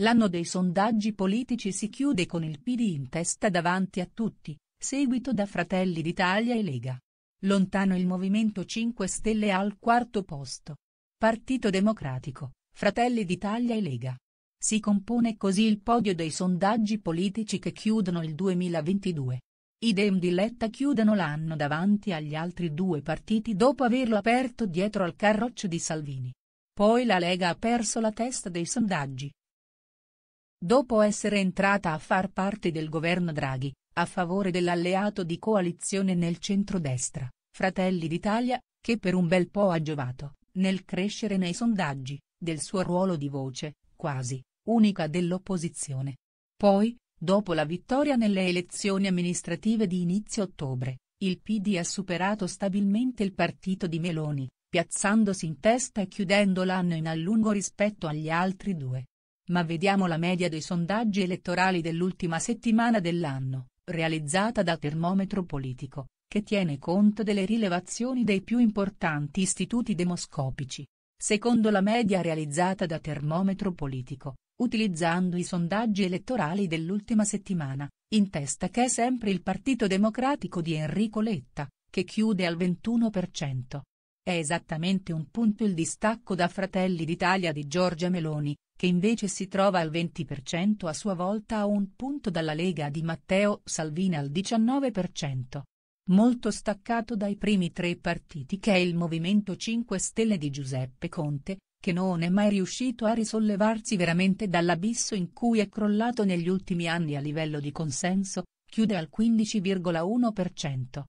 L'anno dei sondaggi politici si chiude con il PD in testa davanti a tutti, seguito da Fratelli d'Italia e Lega. Lontano il Movimento 5 Stelle al quarto posto. Partito Democratico, Fratelli d'Italia e Lega. Si compone così il podio dei sondaggi politici che chiudono il 2022. Idem di Letta chiudono l'anno davanti agli altri due partiti dopo averlo aperto dietro al carroccio di Salvini. Poi la Lega ha perso la testa dei sondaggi Dopo essere entrata a far parte del governo Draghi, a favore dell'alleato di coalizione nel centrodestra, Fratelli d'Italia, che per un bel po' ha giovato, nel crescere nei sondaggi, del suo ruolo di voce, quasi, unica dell'opposizione. Poi, dopo la vittoria nelle elezioni amministrative di inizio ottobre, il PD ha superato stabilmente il partito di Meloni, piazzandosi in testa e chiudendo l'anno in a lungo rispetto agli altri due ma vediamo la media dei sondaggi elettorali dell'ultima settimana dell'anno, realizzata da Termometro Politico, che tiene conto delle rilevazioni dei più importanti istituti demoscopici. Secondo la media realizzata da Termometro Politico, utilizzando i sondaggi elettorali dell'ultima settimana, in testa che è sempre il Partito Democratico di Enrico Letta, che chiude al 21%, è esattamente un punto il distacco da Fratelli d'Italia di Giorgia Meloni, che invece si trova al 20% a sua volta a un punto dalla Lega di Matteo Salvini al 19%. Molto staccato dai primi tre partiti che è il Movimento 5 Stelle di Giuseppe Conte, che non è mai riuscito a risollevarsi veramente dall'abisso in cui è crollato negli ultimi anni a livello di consenso, chiude al 15,1%.